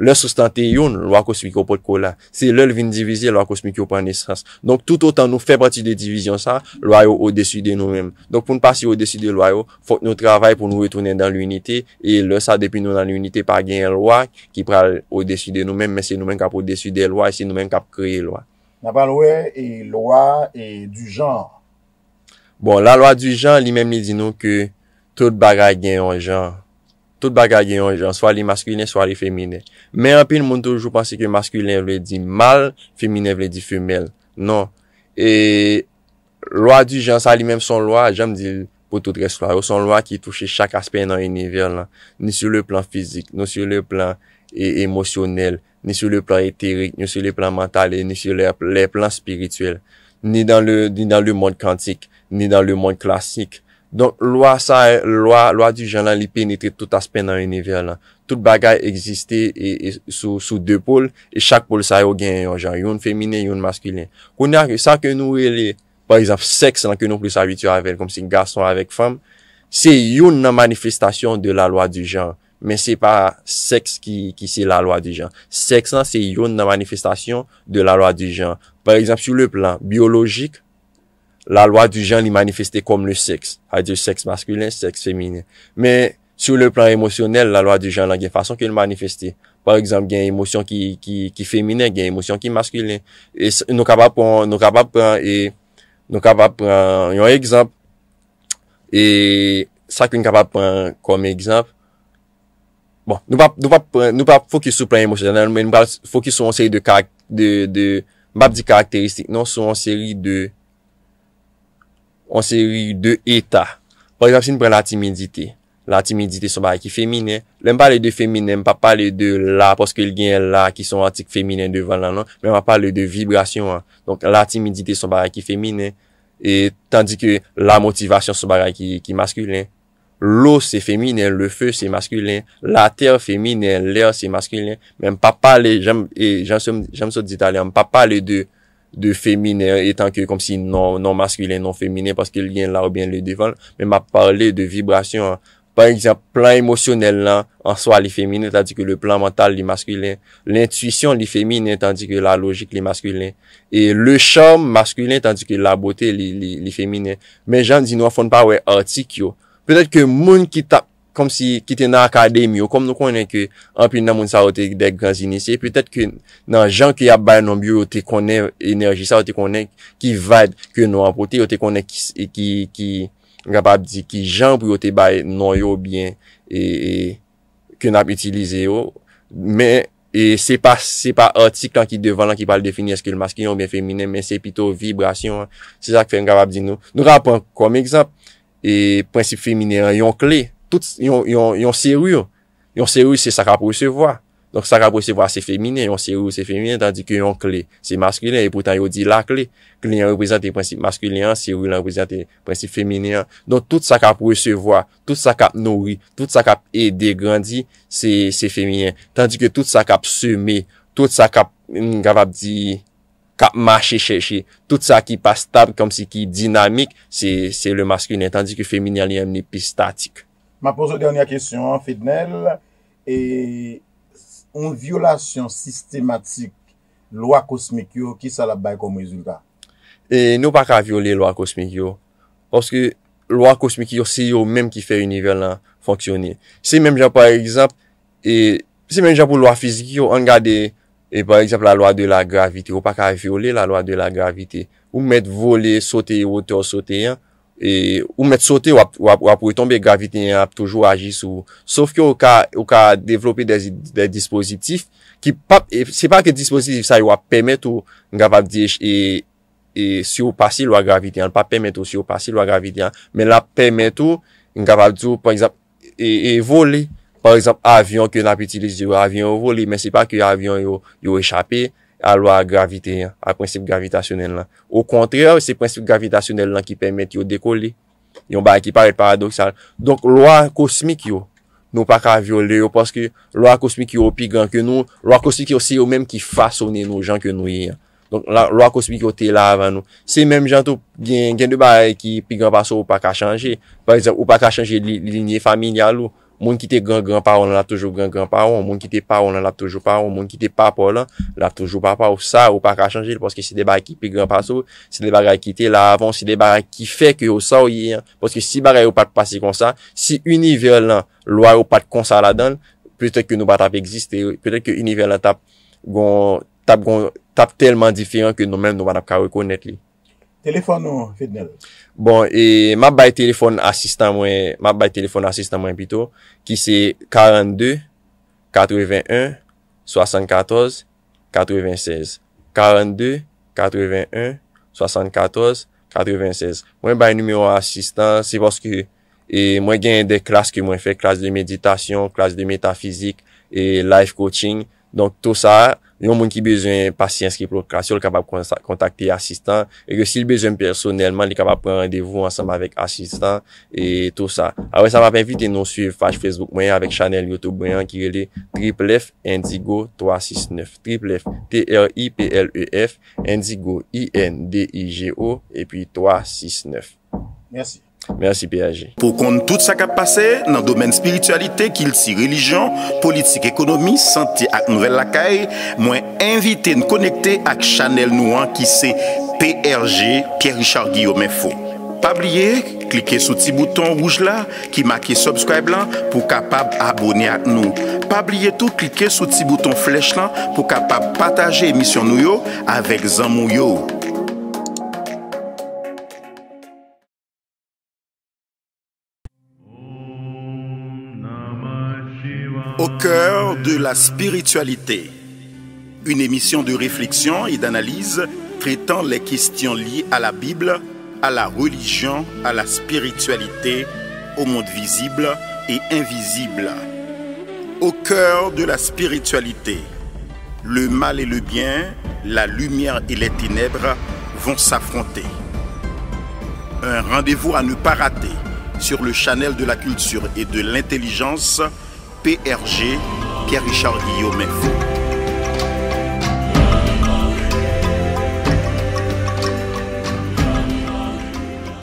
lòs sou stante yon, lòa kosmik yo pot kola. Se lòl vin divize, lòa kosmik yo pon nesans. Donk tout otan nou febrati de divizyon sa, lòa yo ou desu de nou menm. Donk pou nou pasi ou desu de lòa yo, fok nou travay pou nou retounen dan l'unite. E lòs sa depi nou dan l'unite pa gen lòa ki pral ou desu de nou menm, men se nou menm kap ou desu de lòa, se nou menm kap kreye lòa. Napan lòe e lòa e du janr? Bon, la lòa du janr li menm li di nou ke tout bagay gen yon janr. Tout bagage yon jan, swa li maskulin, swa li femine. Men apil moun toujou pansi ke maskulin vle di mal, femine vle di femel. Non. E loa di jan, sa li menm son loa, jan mdi pou tout reskwa. Ou son loa ki touche chak aspe nan yon nivel la. Ni sou le plan fizik, ni sou le plan emosyonel, ni sou le plan etirik, ni sou le plan mental, ni sou le plan spirituel. Ni dan le monde kantik, ni dan le monde klasik. Donk, lwa sa, lwa, lwa di jan la li penetre tout aspen nan renevel la. Tout bagay eksiste sou de poule, e chak poule sa yo gen yo jan, yon femine, yon maskile. Kounen, sa ke nou wele, parizap, seks la ke nou plus abitur aven, kom se gason avek fam, se yon nan manifestasyon de la lwa di jan, men se pa seks ki se la lwa di jan. Seks la se yon nan manifestasyon de la lwa di jan. Parizap, sou le plan biologik, la lwa di jan li manifeste kom le seks. A di seks maskulen, seks femine. Men, sou le plan emosyonel, la lwa di jan lan gen fason ke li manifeste. Par exemple, gen emosyon ki femine, gen emosyon ki maskulen. Nou kapap pran, nou kapap pran, nou kapap pran, yon ekzamp, e sa ki nou kapap pran kom ekzamp, bon, nou pap, nou pap, nou pap, fok ki sou plan emosyonel, nou pap, fok ki sou an seri de karakteristik, nou pap, sou an seri de On seri de etat. Par exemple, si nou pre la timidite. La timidite sou baraki femine. Lem pa le de femine, men pa pa le de la. Poske el gen la ki sou antik femine devan nan nan. Men pa pa le de vibrasyon. Donk la timidite sou baraki femine. Et tandi ke la motivasyon sou baraki maskeline. L'o se femine, le fe se maskeline. La ter femine, l'er se maskeline. Men pa pa le de femine. de fèmine etan ke kom si non-maskulèn, non-fèmine, non paske liyen la ou bien li devol, men ma parle de vibrasyon. Par exemple, plan emosyonel nan, an so a li fèmine, tadi ke le plan mental li maskulèn, l'intwisyon li fèmine, tadi ke la logik li maskulèn, e le chanm maskulèn, tadi ke la botè li fèmine. Men jan di nou an fon pa we artik yo. Petè ke moun ki tap, kom si kite nan akadem yo, kom nou konen ke anpil nan moun sa wote dek gran zinise, petet ke nan jan ki ap bay nan byo wote konen enerji sa, wote konen ki vade, wote konen ki nga pabdi ki jan pou wote bay nou yo byen e, e, ke nap itilize yo, men, e, se pa artik lan ki devan lan ki pal defini eske l maski yon byen femine, men se pito vibrasyon, se sa ki fè nga pabdi nou. Nou rapan kom ekzap, e prinsip femine yon kley, Yon serwyo, yon serwyo se sakap presevwa. Donk sakap presevwa se femine, yon serwyo se femine, tandi ki yon kle, se maskline, et pou tan yo di la kle. Kle yon reprezent e prinsipe maskline, serwyo yon reprezent e prinsipe femine. Donk tout sakap presevwa, tout sakap nori, tout sakap e degrandi, se femine. Tandi ki tout sakap seme, tout sakap, mm, kap ap di, kap mache cheche, tout sakip a stab, kom se ki dinamik, se le maskline, tandi ki femine li an epistatik. Ma pouz ou denya kesyon an, Fidnel, e, an violasyon sistematik lwa kosmik yo ki sa la bay komo izu ka? E, nou pa ka viole lwa kosmik yo, oske lwa kosmik yo si yo menm ki fe yon nivel la fonksyoni. Se menm jan, par exemple, e, se menm jan pou lwa fizik yo, an gade, e, par exemple, la lwa de la gravite, ou pa ka viole la lwa de la gravite, ou met vole, sote, ote, ote, yon, E ou met sote wap pou etonbe graviteyan ap toujou aji sou. Sof ki ou ka devlopi de dispositif. E se pa ke dispositif sa yo wap pemet ou nga vap diye e si yo pasi lwa graviteyan. Pa pemet ou si yo pasi lwa graviteyan. Men la pemet ou nga vap diyo e vole. Par exemple avyon ke nan ap itilize yo avyon vole. Men se pa ke avyon yo echappe. a lo a gravite, a prinsip gravitationel la. Ou kontrè, se prinsip gravitationel la ki pèmèt yo dekoli. Yon ba ki pare paradoxal. Donk lo a kosmik yo, nou pa ka viole yo, poske lo a kosmik yo pi gran ke nou, lo a kosmik yo se yo mèm ki fasonen nou jan ke nou yon. Donk lo a kosmik yo te la avan nou. Se mèm jan tou gen de ba ki pi gran pa sou, ou pa ka chanje. Par exemple, ou pa ka chanje linye familial ou. Moun ki te gran-granpa ou nan lap toujou gran-granpa ou, moun ki te pa ou nan lap toujou pa ou, moun ki te pa ou nan lap toujou pa ou, sa ou pa ka chanjil poske se de bagay ki pe granpa sou, se de bagay ki te la avon, se de bagay ki fe ke ou sa ou ye. Poske si bagay ou pat pasi konsa, si univell nan lwa ou pat konsa la dan, pwete ke nou bat ap egziste, pwete ke univell nan tap telman diferent ke nou men nou bat ap ka rekonet li. Telefon nou, Fidel? Bon, e map bay telefon asistan mwen, map bay telefon asistan mwen pito, ki se 42, 81, 74, 96. 42, 81, 74, 96. Mwen bay numeo asistan, se poske e, mwen gen de klas ke mwen fe, klas de meditasyon, klas de metafizik, e life coaching, donk tou sa a. yon moun ki bezwen pasi inskriplokasyon, l kapap kontakte asistan, e ke si l bezwen personelman, l kapap prendevou ansanm avèk asistan, e tout sa. Awe, sa vap envite nou su fache Facebook mwenye avèk chanel YouTube mwenye, ki rele triple F indigo 369. Triple F, T-R-I-P-L-E-F, indigo, I-N-D-I-G-O, epi 369. Mersi. Merci PAG. Pour qu'on tout ça qui a passé dans le domaine spiritualité, qu'il si religion, politique, économie, santé à nouvelle lacaille, moi invité nous connecter à Chanel Nouan qui c'est PRG Pierre Richard Guillaume Info. Pas oublier, cliquez sur petit bouton rouge là qui marque subscribe là pour capable abonner à nous. Pas oublier tout, cliquez sur petit bouton flèche là pour capable partager émission nous avec Zamouyo. Au cœur de la spiritualité, une émission de réflexion et d'analyse traitant les questions liées à la Bible, à la religion, à la spiritualité, au monde visible et invisible. Au cœur de la spiritualité, le mal et le bien, la lumière et les ténèbres vont s'affronter. Un rendez-vous à ne pas rater sur le channel de la culture et de l'intelligence PRG, Pierre-Richard Guillaume Info.